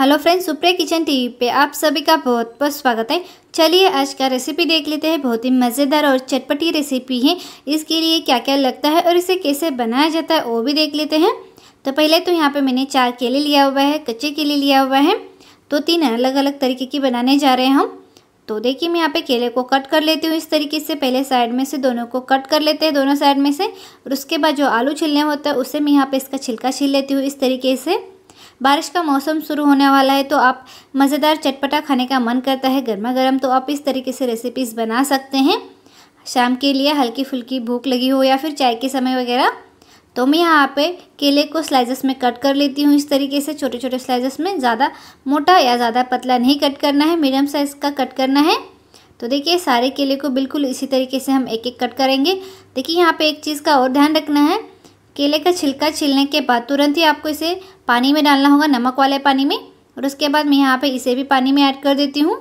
hello friends Supriya kitchen TV पे आप सभी का बहुत बहुत स्वागत है चलिए आज का रेसिपी देख लेते हैं बहुत ही मज़ेदार और चटपटी रेसिपी है इसके लिए क्या क्या लगता है और इसे कैसे बनाया जाता है वो भी देख लेते हैं तो पहले तो यहाँ पे मैंने चार केले लिया हुआ है कच्चे केले लिया हुआ है तो तीन अलग अलग तरीके की बनाने जा रहे हैं हम तो देखिए मैं यहाँ पर केले को कट कर लेती हूँ इस तरीके से पहले साइड में से दोनों को कट कर लेते हैं दोनों साइड में से और उसके बाद जो आलू छिलने होता है उसे मैं यहाँ पर इसका छिलका छील लेती हूँ इस तरीके से बारिश का मौसम शुरू होने वाला है तो आप मज़ेदार चटपटा खाने का मन करता है गर्मा गर्म तो आप इस तरीके से रेसिपीज़ बना सकते हैं शाम के लिए हल्की फुल्की भूख लगी हो या फिर चाय के समय वगैरह तो मैं यहाँ पे केले को स्लाइसेस में कट कर लेती हूँ इस तरीके से छोटे छोटे स्लाइसेस में ज़्यादा मोटा या ज़्यादा पतला नहीं कट करना है मीडियम साइज़ का कट करना है तो देखिए सारे केले को बिल्कुल इसी तरीके से हम एक एक कट करेंगे देखिए यहाँ पे एक चीज़ का और ध्यान रखना है केले का छिलका छिलने के बाद तुरंत ही आपको इसे पानी में डालना होगा नमक वाले पानी में और उसके बाद मैं यहाँ पे इसे भी पानी में ऐड कर देती हूँ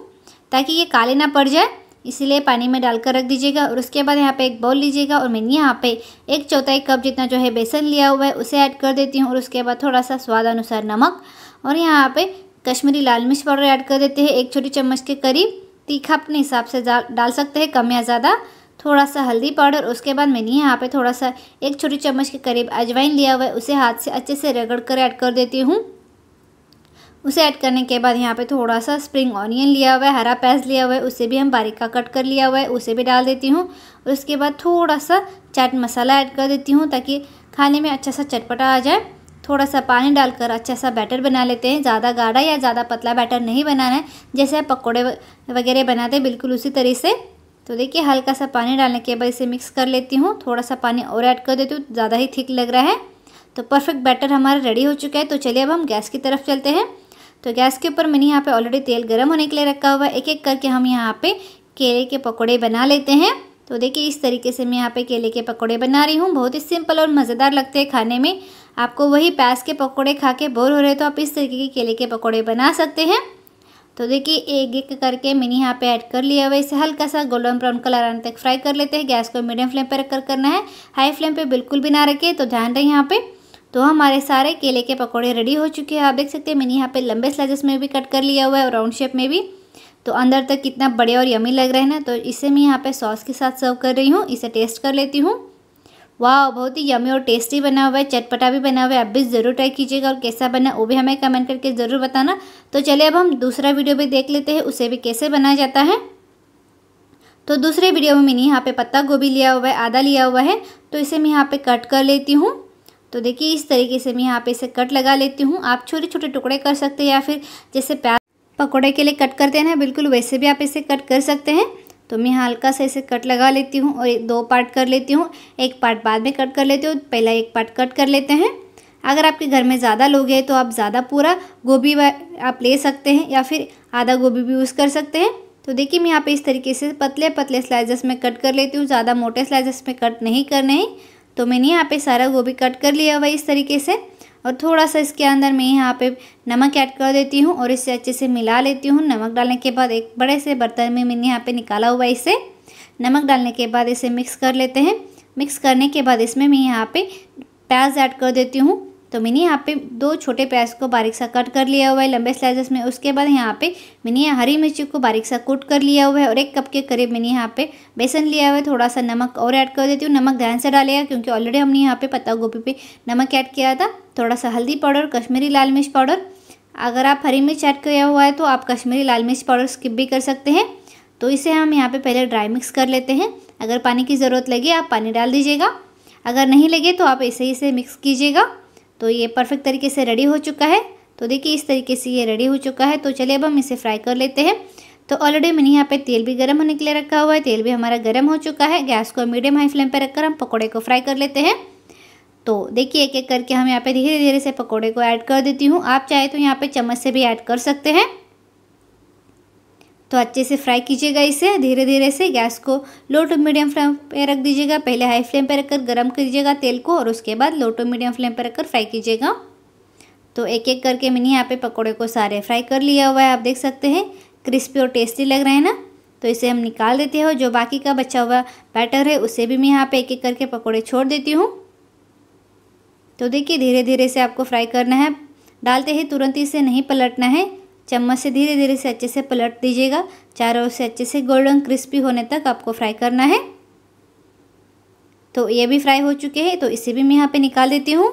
ताकि ये काले ना पड़ जाए इसीलिए पानी में डालकर रख दीजिएगा और उसके बाद यहाँ पे एक बाउल लीजिएगा और मैंने यहाँ पे एक चौथाई कप जितना जो है बेसन लिया हुआ है उसे ऐड कर देती हूँ और उसके बाद थोड़ा सा स्वाद अनुसार नमक और यहाँ पे कश्मीरी लाल मिर्च पाउडर ऐड कर देते हैं एक छोटी चम्मच के करीब तीखा अपने हिसाब से डाल सकते हैं कम या ज़्यादा थोड़ा सा हल्दी पाउडर उसके बाद मैंने यहाँ पे थोड़ा सा एक छोटी चम्मच के करीब अजवाइन लिया हुआ है उसे हाथ से अच्छे से रगड़ कर ऐड कर देती हूँ उसे ऐड करने के बाद यहाँ पे थोड़ा सा स्प्रिंग ऑनियन लिया हुआ है हरा प्याज लिया हुआ है उसे भी हम बारीक का कट कर लिया हुआ है उसे भी डाल देती हूँ उसके बाद थोड़ा सा चाट मसाला ऐड कर देती हूँ ताकि खाने में अच्छा सा चटपटा आ जाए थोड़ा सा पानी डालकर अच्छा सा बैटर बना लेते हैं ज़्यादा गाढ़ा या ज़्यादा पतला बैटर नहीं बनाना है जैसे आप पकौड़े वगैरह बनाते हैं बिल्कुल उसी तरह से तो देखिए हल्का सा पानी डालने के बाद इसे मिक्स कर लेती हूँ थोड़ा सा पानी और ऐड कर देती हूँ ज़्यादा ही थिक लग रहा है तो परफेक्ट बैटर हमारा रेडी हो चुका है तो चलिए अब हम गैस की तरफ चलते हैं तो गैस के ऊपर मैंने यहाँ पे ऑलरेडी तेल गर्म होने के लिए रखा हुआ है एक एक करके हम यहाँ पे केले के पकौड़े बना लेते हैं तो देखिए इस तरीके से मैं यहाँ पे केले के पकौड़े बना रही हूँ बहुत ही सिंपल और मज़ेदार लगते हैं खाने में आपको वही प्याज के पकौड़े खा के बोर हो रहे तो आप इस तरीके के केले के पकौड़े बना सकते हैं तो देखिए एक एक करके मैंने यहाँ पे ऐड कर लिया हुआ इसे हल्का सा गोल्डन ब्राउन कलर आने तक फ्राई कर लेते हैं गैस को मीडियम फ्लेम पर रखकर करना है हाई फ्लेम पे बिल्कुल भी ना रखें तो ध्यान रहे यहाँ पे तो हमारे सारे केले के पकौड़े रेडी हो चुके हैं आप देख सकते हैं मैंने यहाँ पे लंबे स्लाइजेस में भी कट कर लिया हुआ है और राउंड शेप में भी तो अंदर तक कितना बड़े और यमी लग रहे हैं ना तो इसे मैं यहाँ पे सॉस के साथ सर्व कर रही हूँ इसे टेस्ट कर लेती हूँ वाह बहुत ही यमी और टेस्टी बना हुआ है चटपटा भी बना हुआ है आप भी ज़रूर ट्राई कीजिएगा और कैसा बना वो भी हमें कमेंट करके ज़रूर बताना तो चलिए अब हम दूसरा वीडियो भी देख लेते हैं उसे भी कैसे बनाया जाता है तो दूसरे वीडियो में मैंने यहाँ पे पत्ता गोभी लिया हुआ है आधा लिया हुआ है तो इसे मैं यहाँ पे कट कर लेती हूँ तो देखिए इस तरीके से मैं यहाँ पे इसे कट लगा लेती हूँ आप छोटे छोटे टुकड़े कर सकते हैं या फिर जैसे प्याज पकौड़े के लिए कट करते हैं ना बिल्कुल वैसे भी आप इसे कट कर सकते हैं तो मैं हल्का सा इसे कट लगा लेती हूँ और दो पार्ट कर लेती हूँ एक पार्ट बाद में कट कर लेती हूँ पहला एक पार्ट कट कर लेते हैं अगर आपके घर में ज़्यादा लोग हैं तो आप ज़्यादा पूरा गोभी आप ले सकते हैं या फिर आधा गोभी भी यूज़ कर सकते हैं तो देखिए मैं यहाँ पे इस तरीके से पतले पतले स्लाइजेस में कट कर लेती हूँ ज़्यादा मोटे स्लाइजेस में कट नहीं करने हैं तो मैंने यहाँ पे सारा गोभी कट कर लिया हुआ इस तरीके से और थोड़ा सा इसके अंदर मैं यहाँ पे नमक ऐड कर देती हूँ और इसे अच्छे से मिला लेती हूँ नमक डालने के बाद एक बड़े से बर्तन में मैंने यहाँ पे निकाला हुआ इसे नमक डालने के बाद इसे मिक्स कर लेते हैं मिक्स करने के बाद इसमें मैं यहाँ पे प्याज ऐड कर देती हूँ तो मैंने यहाँ पे दो छोटे प्याज को बारीक सा कट कर लिया हुआ है लंबे स्लाइजेस में उसके बाद यहाँ पे मैंने यहाँ हरी मिर्ची को बारीक सा कूट कर लिया हुआ है और एक कप के करीब मैंने यहाँ पे बेसन लिया हुआ है थोड़ा सा नमक और ऐड कर देती हूँ नमक ध्यान से डालेगा क्योंकि ऑलरेडी हमने यहाँ पे पत्ता गोभी पे नमक ऐड किया था थोड़ा सा हल्दी पाउडर कश्मीरी लाल मिर्च पाउडर अगर आप हरी मिर्च ऐड किया हुआ है तो आप कश्मीरी लाल मिर्च पाउडर स्किप भी कर सकते हैं तो इसे हम यहाँ पे पहले ड्राई मिक्स कर लेते हैं अगर पानी की ज़रूरत लगे आप पानी डाल दीजिएगा अगर नहीं लगे तो आप ऐसे ही इसे मिक्स कीजिएगा तो ये परफेक्ट तरीके से रेडी हो चुका है तो देखिए इस तरीके से ये रेडी हो चुका है तो चलिए अब हम इसे फ्राई कर लेते हैं तो ऑलरेडी मैंने यहाँ पे तेल भी गर्म होने के लिए रखा हुआ है तेल भी हमारा गर्म हो चुका है गैस को मीडियम हाई फ्लेम पर रखकर हम पकौड़े को फ्राई कर लेते हैं तो देखिए एक एक करके हम यहाँ पे धीरे धीरे से पकोड़े को ऐड कर देती हूँ आप चाहे तो यहाँ पे चम्मच से भी ऐड कर सकते हैं तो अच्छे से फ्राई कीजिएगा इसे धीरे धीरे से गैस को लो टू मीडियम फ्लेम पे रख दीजिएगा पहले हाई फ्लेम पे रखकर गर्म कीजिएगा तेल को और उसके बाद लो टू मीडियम फ्लेम पर रखकर फ्राई कीजिएगा तो एक एक करके मैंने यहाँ पे पकौड़े को सारे फ्राई कर लिया हुआ है आप देख सकते हैं क्रिस्पी और टेस्टी लग रहे हैं ना तो इसे हम निकाल देते हो जो बाकी का बचा हुआ बैटर है उसे भी मैं यहाँ पे एक एक करके पकौड़े छोड़ देती हूँ तो देखिए धीरे धीरे से आपको फ्राई करना है डालते ही तुरंत इसे नहीं पलटना है चम्मच से धीरे धीरे से अच्छे से पलट दीजिएगा चारों ओर से अच्छे से गोल्डन क्रिस्पी होने तक आपको फ्राई करना है तो ये भी फ्राई हो चुके हैं तो इसे भी मैं यहाँ पे निकाल देती हूँ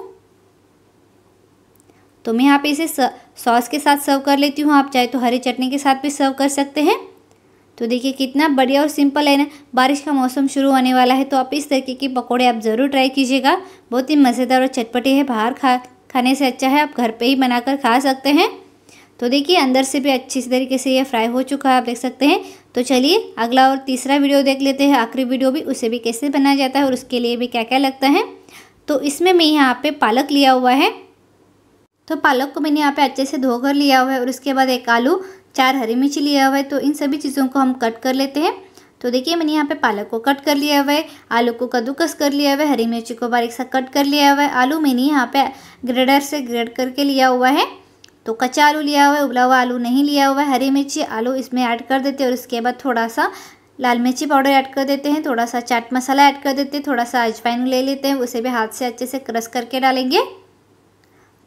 तो मैं यहाँ पे इसे सॉस के साथ सर्व कर लेती हूँ आप चाहे तो हरी चटनी के साथ भी सर्व कर सकते हैं तो देखिए कितना बढ़िया और सिंपल है ना बारिश का मौसम शुरू होने वाला है तो आप इस तरीके के पकौड़े आप ज़रूर ट्राई कीजिएगा बहुत ही मज़ेदार और चटपटे है बाहर खा खाने से अच्छा है आप घर पे ही बनाकर खा सकते हैं तो देखिए अंदर से भी अच्छी तरीके से ये फ्राई हो चुका है आप देख सकते हैं तो चलिए अगला और तीसरा वीडियो देख लेते हैं आखिरी वीडियो भी उसे भी कैसे बनाया जाता है और उसके लिए भी क्या क्या लगता है तो इसमें मैं यहाँ पर पालक लिया हुआ है तो पालक को मैंने यहाँ पे अच्छे से धोकर लिया हुआ है और उसके बाद एक आलू चार हरी मिर्ची लिया हुआ है तो इन सभी चीज़ों को हम कट कर लेते हैं तो देखिए मैंने यहाँ पे पालक को कट कर लिया हुआ है आलू को कद्दूकस कर लिया हुआ है हरी मिर्ची को बारीक सा कट कर लिया हुआ है आलू मैंने यहाँ पे ग्रेडर से ग्रेड करके लिया हुआ है तो कच्चा आलू लिया हुआ है उबला हुआ आलू नहीं लिया हुआ है हरी मिर्ची आलू इसमें ऐड कर देते हैं और इसके बाद थोड़ा सा लाल मिर्ची पाउडर ऐड कर देते हैं थोड़ा सा चाट मसाला ऐड कर देते हैं थोड़ा सा अजवाइन ले लेते हैं उसे भी हाथ से अच्छे से क्रश करके डालेंगे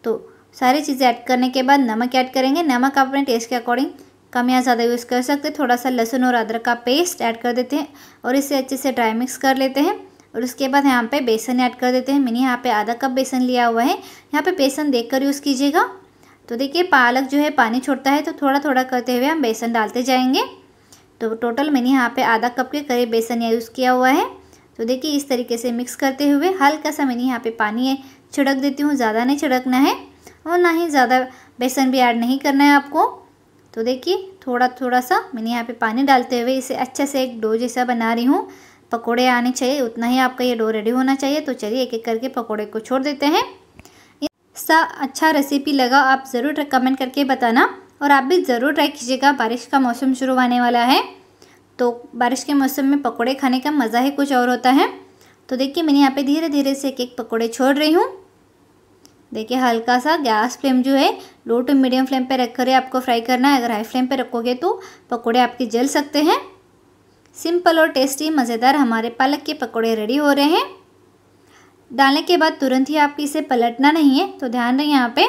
तो सारी चीज़ें ऐड करने के बाद नमक ऐड करेंगे नमक आप अपने टेस्ट के अकॉर्डिंग कम या ज़्यादा यूज़ कर सकते हैं थोड़ा सा लहसुन और अदरक का पेस्ट ऐड कर देते हैं और इसे अच्छे से ड्राई मिक्स कर लेते हैं और उसके बाद यहाँ पे बेसन ऐड कर देते हैं मैंने यहाँ पे आधा कप बेसन लिया हुआ है यहाँ पे बेसन देखकर यूज़ कीजिएगा तो देखिए पालक जो है पानी छोड़ता है तो थोड़ा थोड़ा करते हुए हम बेसन डालते जाएंगे तो टोटल मैंने यहाँ पे आधा कप के करीब बेसन यूज़ किया हुआ है तो देखिए इस तरीके से मिक्स करते हुए हल्का सा मैंने यहाँ पर पानी छिड़क देती हूँ ज़्यादा नहीं छिड़कना है और ना ही ज़्यादा बेसन भी ऐड नहीं करना है आपको तो देखिए थोड़ा थोड़ा सा मैंने यहाँ पे पानी डालते हुए इसे अच्छे से एक डो जैसा बना रही हूँ पकोड़े आने चाहिए उतना ही आपका ये डो रेडी होना चाहिए तो चलिए एक एक करके पकोड़े को छोड़ देते हैं सा अच्छा रेसिपी लगा आप ज़रूर कमेंट करके बताना और आप भी ज़रूर ट्राई कीजिएगा बारिश का मौसम शुरू होने वाला है तो बारिश के मौसम में पकोड़े खाने का मज़ा ही कुछ और होता है तो देखिए मैंने यहाँ पे धीरे धीरे से एक एक पकोड़े छोड़ रही हूँ देखिए हल्का सा गैस फ्लेम जो है लो टू मीडियम फ्लेम पे रख कर आपको फ्राई करना है अगर हाई फ्लेम पे रखोगे तो पकोड़े आपके जल सकते हैं सिंपल और टेस्टी मज़ेदार हमारे पालक के पकोड़े रेडी हो रहे हैं डालने के बाद तुरंत ही आप इसे पलटना नहीं है तो ध्यान रहे यहाँ पे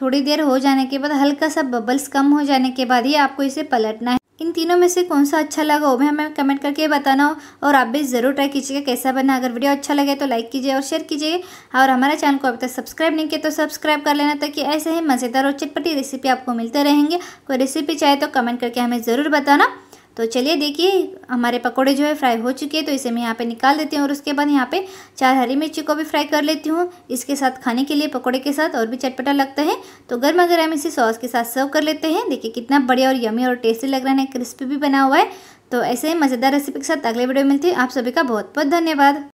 थोड़ी देर हो जाने के बाद हल्का सा बबल्स कम हो जाने के बाद ही आपको इसे पलटना है इन तीनों में से कौन सा अच्छा लगा वो भी हमें कमेंट करके बताना और आप भी ज़रूर ट्राई कीजिएगा कैसा बना अगर वीडियो अच्छा लगे तो लाइक कीजिए और शेयर कीजिए और हमारा चैनल को अभी तक सब्सक्राइब नहीं किया तो सब्सक्राइब कर लेना ताकि ऐसे ही मज़ेदार और चटपटी रेसिपी आपको मिलते रहेंगे कोई रेसिपी चाहे तो कमेंट करके हमें ज़रूर बताना तो चलिए देखिए हमारे पकोड़े जो है फ्राई हो चुके हैं तो इसे मैं यहाँ पे निकाल देती हूँ और उसके बाद यहाँ पे चार हरी मिर्ची को भी फ्राई कर लेती हूँ इसके साथ खाने के लिए पकोड़े के साथ और भी चटपटा लगता है तो गर्मा गर्म इसे सॉस के साथ सर्व कर लेते हैं देखिए कितना बढ़िया और यमी और टेस्टी लग रहा है क्रिस्पी भी बना हुआ है तो ऐसे मज़ेदार रेसिपी के साथ अगले वीडियो मिलती है आप सभी का बहुत बहुत धन्यवाद